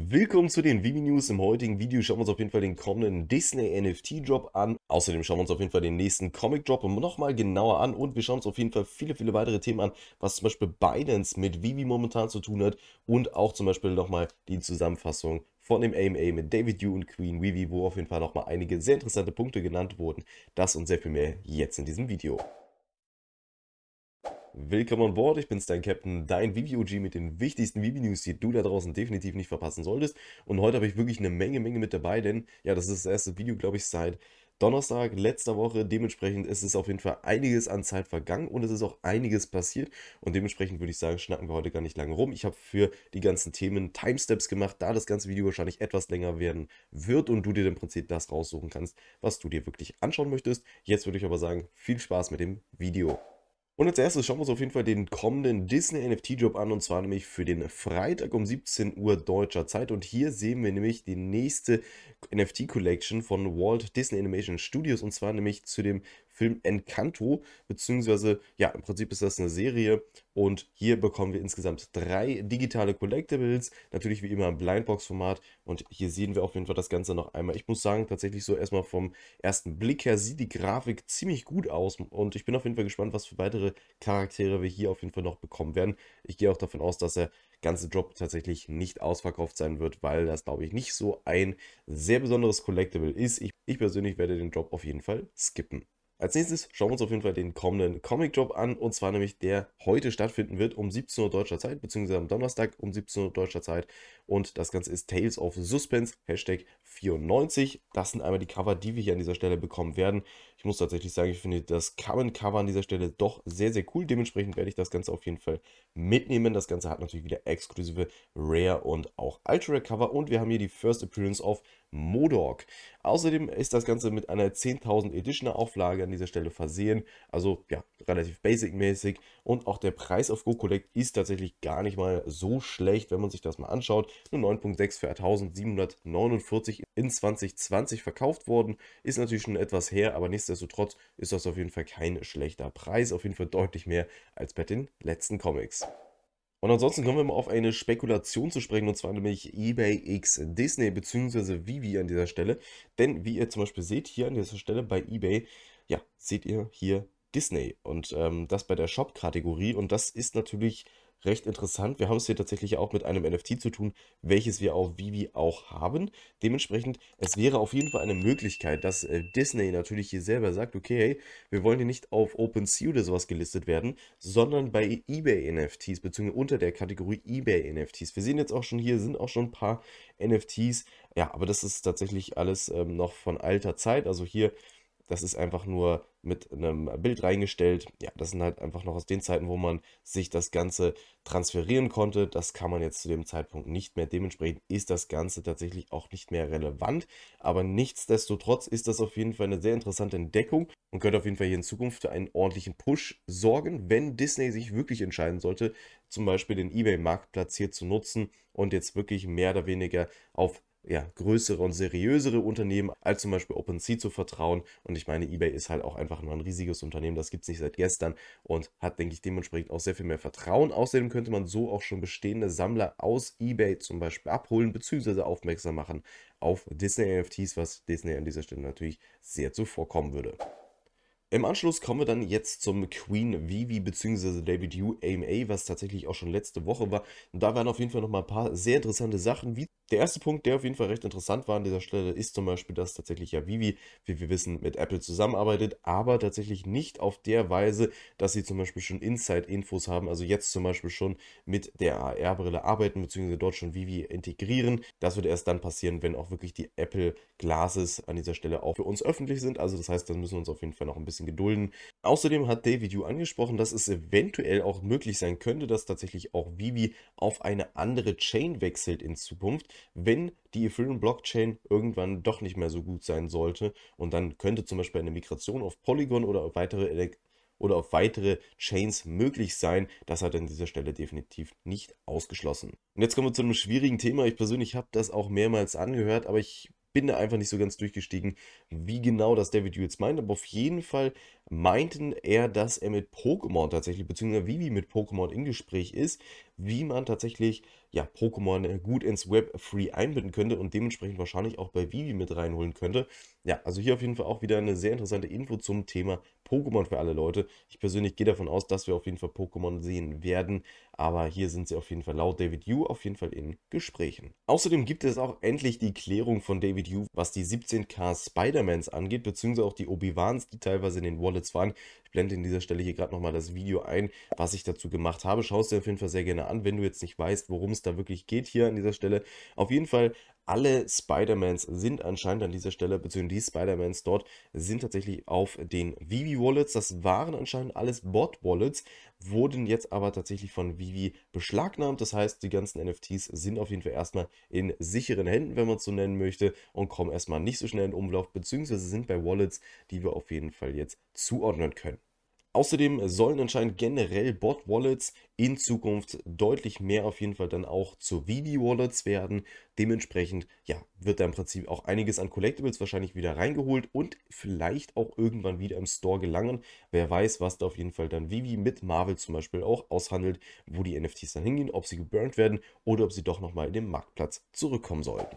Willkommen zu den Vivi News. Im heutigen Video schauen wir uns auf jeden Fall den kommenden Disney NFT Drop an. Außerdem schauen wir uns auf jeden Fall den nächsten Comic Drop nochmal genauer an und wir schauen uns auf jeden Fall viele, viele weitere Themen an, was zum Beispiel Binance mit Vivi momentan zu tun hat und auch zum Beispiel nochmal die Zusammenfassung von dem AMA mit David Yu und Queen Vivi, wo auf jeden Fall nochmal einige sehr interessante Punkte genannt wurden. Das und sehr viel mehr jetzt in diesem Video. Willkommen an Bord, ich bin's, dein Captain, dein VBOG mit den wichtigsten VB-News, die du da draußen definitiv nicht verpassen solltest. Und heute habe ich wirklich eine Menge, Menge mit dabei, denn ja, das ist das erste Video, glaube ich, seit Donnerstag letzter Woche. Dementsprechend ist es auf jeden Fall einiges an Zeit vergangen und es ist auch einiges passiert. Und dementsprechend würde ich sagen, schnacken wir heute gar nicht lange rum. Ich habe für die ganzen Themen Timesteps gemacht, da das ganze Video wahrscheinlich etwas länger werden wird und du dir im Prinzip das raussuchen kannst, was du dir wirklich anschauen möchtest. Jetzt würde ich aber sagen, viel Spaß mit dem Video. Und als erstes schauen wir uns auf jeden Fall den kommenden Disney NFT Job an und zwar nämlich für den Freitag um 17 Uhr deutscher Zeit und hier sehen wir nämlich die nächste NFT Collection von Walt Disney Animation Studios und zwar nämlich zu dem Film Encanto, beziehungsweise ja, im Prinzip ist das eine Serie und hier bekommen wir insgesamt drei digitale Collectibles, natürlich wie immer im Blindbox-Format und hier sehen wir auf jeden Fall das Ganze noch einmal. Ich muss sagen, tatsächlich so erstmal vom ersten Blick her sieht die Grafik ziemlich gut aus und ich bin auf jeden Fall gespannt, was für weitere weitere Charaktere wir hier auf jeden Fall noch bekommen werden. Ich gehe auch davon aus, dass der ganze Drop tatsächlich nicht ausverkauft sein wird, weil das, glaube ich, nicht so ein sehr besonderes Collectible ist. Ich, ich persönlich werde den Drop auf jeden Fall skippen. Als nächstes schauen wir uns auf jeden Fall den kommenden Comic Drop an und zwar nämlich der heute stattfinden wird um 17 Uhr deutscher Zeit, beziehungsweise am Donnerstag um 17 Uhr deutscher Zeit. Und das Ganze ist Tales of Suspense, Hashtag 94. Das sind einmal die Cover, die wir hier an dieser Stelle bekommen werden. Ich muss tatsächlich sagen, ich finde das Common-Cover an dieser Stelle doch sehr, sehr cool. Dementsprechend werde ich das Ganze auf jeden Fall mitnehmen. Das Ganze hat natürlich wieder exklusive Rare und auch Ultra-Cover. Und wir haben hier die First Appearance of Modok. Außerdem ist das Ganze mit einer 10.000 Editioner Auflage an dieser Stelle versehen, also ja, relativ basic-mäßig und auch der Preis auf GoCollect ist tatsächlich gar nicht mal so schlecht, wenn man sich das mal anschaut. Nur 9.6 für 1.749 in 2020 verkauft worden, ist natürlich schon etwas her, aber nichtsdestotrotz ist das auf jeden Fall kein schlechter Preis, auf jeden Fall deutlich mehr als bei den letzten Comics. Und ansonsten kommen wir mal auf eine Spekulation zu sprechen, und zwar nämlich eBay x Disney bzw. Vivi an dieser Stelle. Denn wie ihr zum Beispiel seht, hier an dieser Stelle bei eBay, ja, seht ihr hier Disney und ähm, das bei der Shop-Kategorie. Und das ist natürlich recht interessant. Wir haben es hier tatsächlich auch mit einem NFT zu tun, welches wir auf Vivi auch haben. Dementsprechend, es wäre auf jeden Fall eine Möglichkeit, dass äh, Disney natürlich hier selber sagt, okay, hey, wir wollen hier nicht auf OpenSea oder sowas gelistet werden, sondern bei eBay NFTs, beziehungsweise unter der Kategorie eBay NFTs. Wir sehen jetzt auch schon hier, sind auch schon ein paar NFTs. Ja, aber das ist tatsächlich alles ähm, noch von alter Zeit. Also hier, das ist einfach nur mit einem Bild reingestellt. Ja, das sind halt einfach noch aus den Zeiten, wo man sich das Ganze transferieren konnte. Das kann man jetzt zu dem Zeitpunkt nicht mehr. Dementsprechend ist das Ganze tatsächlich auch nicht mehr relevant. Aber nichtsdestotrotz ist das auf jeden Fall eine sehr interessante Entdeckung und könnte auf jeden Fall hier in Zukunft für einen ordentlichen Push sorgen, wenn Disney sich wirklich entscheiden sollte, zum Beispiel den eBay-Marktplatz hier zu nutzen und jetzt wirklich mehr oder weniger auf ja, größere und seriösere Unternehmen als zum Beispiel OpenSea zu vertrauen. Und ich meine, eBay ist halt auch einfach nur ein riesiges Unternehmen, das gibt es nicht seit gestern und hat, denke ich, dementsprechend auch sehr viel mehr Vertrauen. Außerdem könnte man so auch schon bestehende Sammler aus eBay zum Beispiel abholen bzw. aufmerksam machen auf Disney NFTs, was Disney an dieser Stelle natürlich sehr zuvorkommen würde. Im Anschluss kommen wir dann jetzt zum Queen Vivi bzw. David Debut AMA, was tatsächlich auch schon letzte Woche war. Und da waren auf jeden Fall nochmal ein paar sehr interessante Sachen. Wie der erste Punkt, der auf jeden Fall recht interessant war an dieser Stelle, ist zum Beispiel, dass tatsächlich ja Vivi, wie wir wissen, mit Apple zusammenarbeitet, aber tatsächlich nicht auf der Weise, dass sie zum Beispiel schon Inside-Infos haben, also jetzt zum Beispiel schon mit der AR-Brille arbeiten bzw. dort schon Vivi integrieren. Das wird erst dann passieren, wenn auch wirklich die Apple Glasses an dieser Stelle auch für uns öffentlich sind. Also das heißt, dann müssen wir uns auf jeden Fall noch ein bisschen bisschen gedulden. Außerdem hat David Yu angesprochen, dass es eventuell auch möglich sein könnte, dass tatsächlich auch Vivi auf eine andere Chain wechselt in Zukunft, wenn die Ethereum Blockchain irgendwann doch nicht mehr so gut sein sollte. Und dann könnte zum Beispiel eine Migration auf Polygon oder auf weitere Elek oder auf weitere Chains möglich sein. Das hat an dieser Stelle definitiv nicht ausgeschlossen. Und jetzt kommen wir zu einem schwierigen Thema. Ich persönlich habe das auch mehrmals angehört, aber ich bin da einfach nicht so ganz durchgestiegen, wie genau das David Yu meint. Aber auf jeden Fall meinten er, dass er mit Pokémon tatsächlich, beziehungsweise Vivi mit Pokémon im Gespräch ist wie man tatsächlich ja, Pokémon äh, gut ins Web Free einbinden könnte und dementsprechend wahrscheinlich auch bei Vivi mit reinholen könnte. Ja, also hier auf jeden Fall auch wieder eine sehr interessante Info zum Thema Pokémon für alle Leute. Ich persönlich gehe davon aus, dass wir auf jeden Fall Pokémon sehen werden, aber hier sind sie auf jeden Fall laut David Yu auf jeden Fall in Gesprächen. Außerdem gibt es auch endlich die Klärung von David Yu, was die 17k Spider-Mans angeht, beziehungsweise auch die Obi-Wans, die teilweise in den Wallets waren. Ich blende in dieser Stelle hier gerade nochmal das Video ein, was ich dazu gemacht habe. Schau es dir auf jeden Fall sehr gerne an, wenn du jetzt nicht weißt, worum es da wirklich geht hier an dieser Stelle. Auf jeden Fall alle Spider-Mans sind anscheinend an dieser Stelle, beziehungsweise die Spider-Mans dort, sind tatsächlich auf den Vivi Wallets. Das waren anscheinend alles Bot-Wallets, wurden jetzt aber tatsächlich von Vivi beschlagnahmt. Das heißt, die ganzen NFTs sind auf jeden Fall erstmal in sicheren Händen, wenn man es so nennen möchte, und kommen erstmal nicht so schnell in Umlauf, beziehungsweise sind bei Wallets, die wir auf jeden Fall jetzt zuordnen können. Außerdem sollen anscheinend generell Bot-Wallets in Zukunft deutlich mehr auf jeden Fall dann auch zu vivi wallets werden. Dementsprechend ja, wird da im Prinzip auch einiges an Collectibles wahrscheinlich wieder reingeholt und vielleicht auch irgendwann wieder im Store gelangen. Wer weiß, was da auf jeden Fall dann Vivi mit Marvel zum Beispiel auch aushandelt, wo die NFTs dann hingehen, ob sie geburnt werden oder ob sie doch nochmal in den Marktplatz zurückkommen sollten.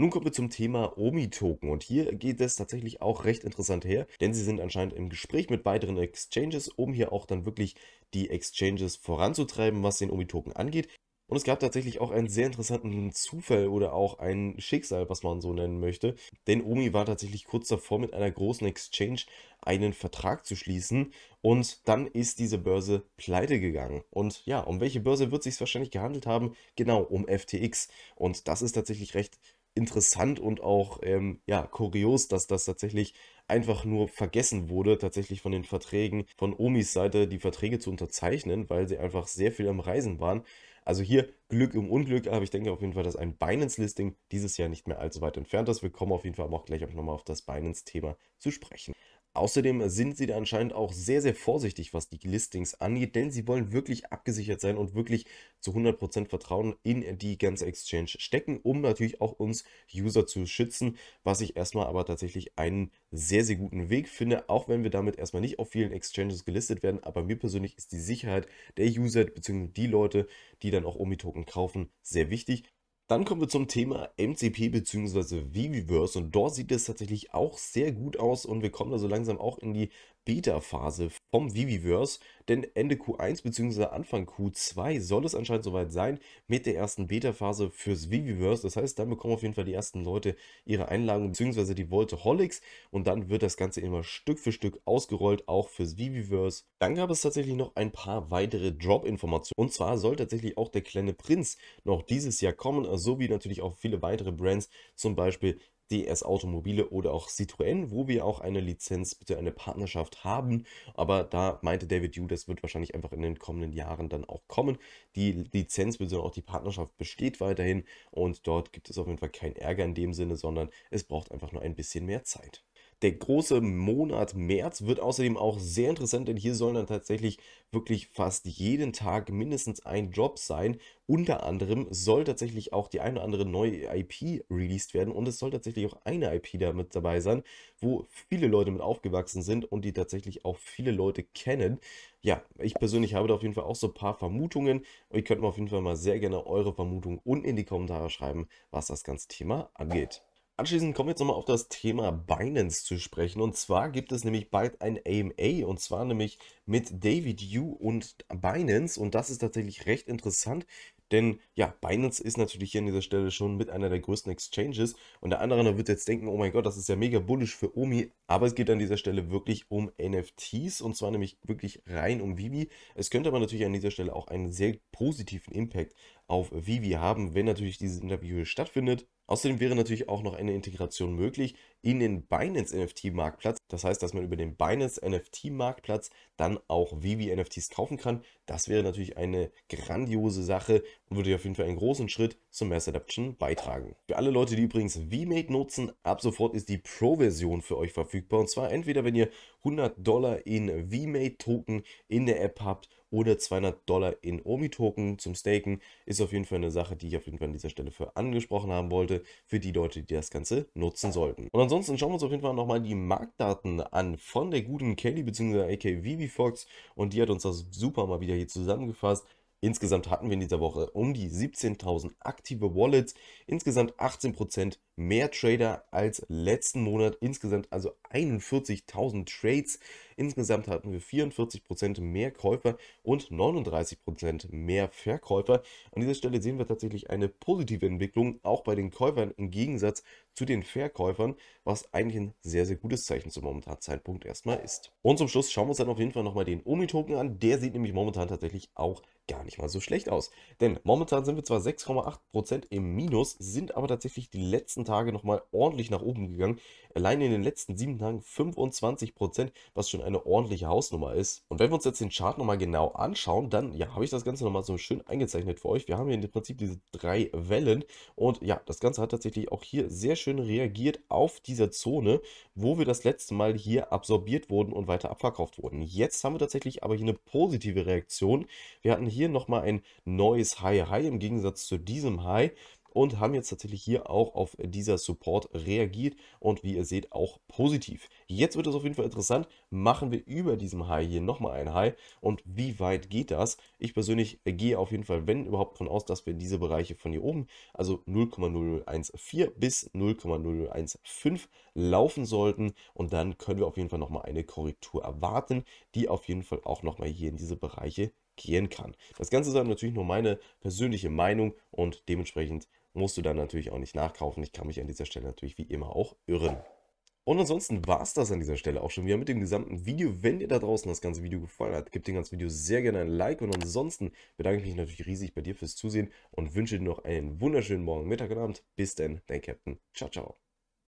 Nun kommen wir zum Thema Omi-Token und hier geht es tatsächlich auch recht interessant her, denn sie sind anscheinend im Gespräch mit weiteren Exchanges, um hier auch dann wirklich die Exchanges voranzutreiben, was den Omi-Token angeht. Und es gab tatsächlich auch einen sehr interessanten Zufall oder auch ein Schicksal, was man so nennen möchte. Denn Omi war tatsächlich kurz davor, mit einer großen Exchange einen Vertrag zu schließen. Und dann ist diese Börse pleite gegangen. Und ja, um welche Börse wird es sich wahrscheinlich gehandelt haben? Genau, um FTX. Und das ist tatsächlich recht interessant und auch ähm, ja, kurios, dass das tatsächlich einfach nur vergessen wurde, tatsächlich von den Verträgen von Omis Seite die Verträge zu unterzeichnen, weil sie einfach sehr viel am Reisen waren. Also hier Glück im Unglück, aber ich denke auf jeden Fall, dass ein Binance-Listing dieses Jahr nicht mehr allzu weit entfernt ist. Wir kommen auf jeden Fall aber auch gleich auch nochmal auf das Binance-Thema zu sprechen. Außerdem sind sie da anscheinend auch sehr, sehr vorsichtig, was die Listings angeht, denn sie wollen wirklich abgesichert sein und wirklich zu 100% Vertrauen in die ganze Exchange stecken, um natürlich auch uns User zu schützen, was ich erstmal aber tatsächlich einen sehr, sehr guten Weg finde, auch wenn wir damit erstmal nicht auf vielen Exchanges gelistet werden, aber mir persönlich ist die Sicherheit der User bzw. die Leute, die dann auch Omi-Token kaufen, sehr wichtig. Dann kommen wir zum Thema MCP bzw. Viviverse und dort sieht es tatsächlich auch sehr gut aus und wir kommen da so langsam auch in die Beta-Phase vom Viviverse, denn Ende Q1 bzw. Anfang Q2 soll es anscheinend soweit sein mit der ersten Beta-Phase fürs Viviverse. Das heißt, dann bekommen auf jeden Fall die ersten Leute ihre Einlagen bzw. die Voltaholics und dann wird das Ganze immer Stück für Stück ausgerollt, auch fürs Viviverse. Dann gab es tatsächlich noch ein paar weitere Drop-Informationen und zwar soll tatsächlich auch der kleine Prinz noch dieses Jahr kommen, sowie natürlich auch viele weitere Brands, zum Beispiel DS Automobile oder auch Citroën, wo wir auch eine Lizenz, bitte eine Partnerschaft haben. Aber da meinte David Yu, das wird wahrscheinlich einfach in den kommenden Jahren dann auch kommen. Die Lizenz bzw. auch die Partnerschaft besteht weiterhin und dort gibt es auf jeden Fall keinen Ärger in dem Sinne, sondern es braucht einfach nur ein bisschen mehr Zeit. Der große Monat März wird außerdem auch sehr interessant, denn hier sollen dann tatsächlich wirklich fast jeden Tag mindestens ein Job sein. Unter anderem soll tatsächlich auch die eine oder andere neue IP released werden und es soll tatsächlich auch eine IP da mit dabei sein, wo viele Leute mit aufgewachsen sind und die tatsächlich auch viele Leute kennen. Ja, ich persönlich habe da auf jeden Fall auch so ein paar Vermutungen. Ihr könnt mir auf jeden Fall mal sehr gerne eure Vermutungen unten in die Kommentare schreiben, was das ganze Thema angeht. Anschließend kommen wir jetzt nochmal auf das Thema Binance zu sprechen. Und zwar gibt es nämlich bald ein AMA und zwar nämlich mit David Yu und Binance. Und das ist tatsächlich recht interessant, denn ja, Binance ist natürlich hier an dieser Stelle schon mit einer der größten Exchanges. Und der andere wird jetzt denken, oh mein Gott, das ist ja mega bullish für Omi. Aber es geht an dieser Stelle wirklich um NFTs und zwar nämlich wirklich rein um Vivi. Es könnte aber natürlich an dieser Stelle auch einen sehr positiven Impact auf Vivi haben, wenn natürlich dieses Interview stattfindet. Außerdem wäre natürlich auch noch eine Integration möglich in den Binance NFT Marktplatz. Das heißt, dass man über den Binance NFT Marktplatz dann auch Vivi NFTs kaufen kann. Das wäre natürlich eine grandiose Sache und würde auf jeden Fall einen großen Schritt zum Mass Adaption beitragen. Für alle Leute, die übrigens VMate nutzen, ab sofort ist die Pro-Version für euch verfügbar. Und zwar entweder, wenn ihr 100 Dollar in VMate Token in der App habt oder 200 Dollar in Omi-Token zum Staken. Ist auf jeden Fall eine Sache, die ich auf jeden Fall an dieser Stelle für angesprochen haben wollte, für die Leute, die das Ganze nutzen sollten. Und ansonsten schauen wir uns auf jeden Fall nochmal die Marktdaten an von der guten Kelly bzw. AK Vivi Fox und die hat uns das super mal wieder hier zusammengefasst. Insgesamt hatten wir in dieser Woche um die 17.000 aktive Wallets, insgesamt 18% mehr Trader als letzten Monat. Insgesamt also 41.000 Trades. Insgesamt hatten wir 44% mehr Käufer und 39% mehr Verkäufer. An dieser Stelle sehen wir tatsächlich eine positive Entwicklung, auch bei den Käufern im Gegensatz zu den Verkäufern, was eigentlich ein sehr, sehr gutes Zeichen zum momentanen Zeitpunkt erstmal ist. Und zum Schluss schauen wir uns dann auf jeden Fall nochmal den Omi-Token an. Der sieht nämlich momentan tatsächlich auch gar nicht mal so schlecht aus. Denn momentan sind wir zwar 6,8% im Minus, sind aber tatsächlich die letzten Tage nochmal ordentlich nach oben gegangen. Allein in den letzten sieben Tagen 25%, Prozent, was schon eine ordentliche Hausnummer ist. Und wenn wir uns jetzt den Chart nochmal genau anschauen, dann ja, habe ich das Ganze nochmal so schön eingezeichnet für euch. Wir haben hier im Prinzip diese drei Wellen und ja, das Ganze hat tatsächlich auch hier sehr schön reagiert auf dieser Zone, wo wir das letzte Mal hier absorbiert wurden und weiter abverkauft wurden. Jetzt haben wir tatsächlich aber hier eine positive Reaktion. Wir hatten hier nochmal ein neues High-High im Gegensatz zu diesem High und haben jetzt tatsächlich hier auch auf dieser Support reagiert und wie ihr seht auch positiv. Jetzt wird es auf jeden Fall interessant, machen wir über diesem High hier nochmal ein High und wie weit geht das? Ich persönlich gehe auf jeden Fall, wenn überhaupt, von aus, dass wir in diese Bereiche von hier oben, also 0,0014 bis 0,0015 laufen sollten und dann können wir auf jeden Fall nochmal eine Korrektur erwarten, die auf jeden Fall auch nochmal hier in diese Bereiche gehen kann. Das Ganze ist natürlich nur meine persönliche Meinung und dementsprechend musst du dann natürlich auch nicht nachkaufen. Ich kann mich an dieser Stelle natürlich wie immer auch irren. Und ansonsten war es das an dieser Stelle auch schon wieder mit dem gesamten Video. Wenn dir da draußen das ganze Video gefallen hat, gib dem ganzen Video sehr gerne ein Like. Und ansonsten bedanke ich mich natürlich riesig bei dir fürs Zusehen und wünsche dir noch einen wunderschönen Morgen, Mittag und Abend. Bis dann, dein Captain. Ciao, ciao.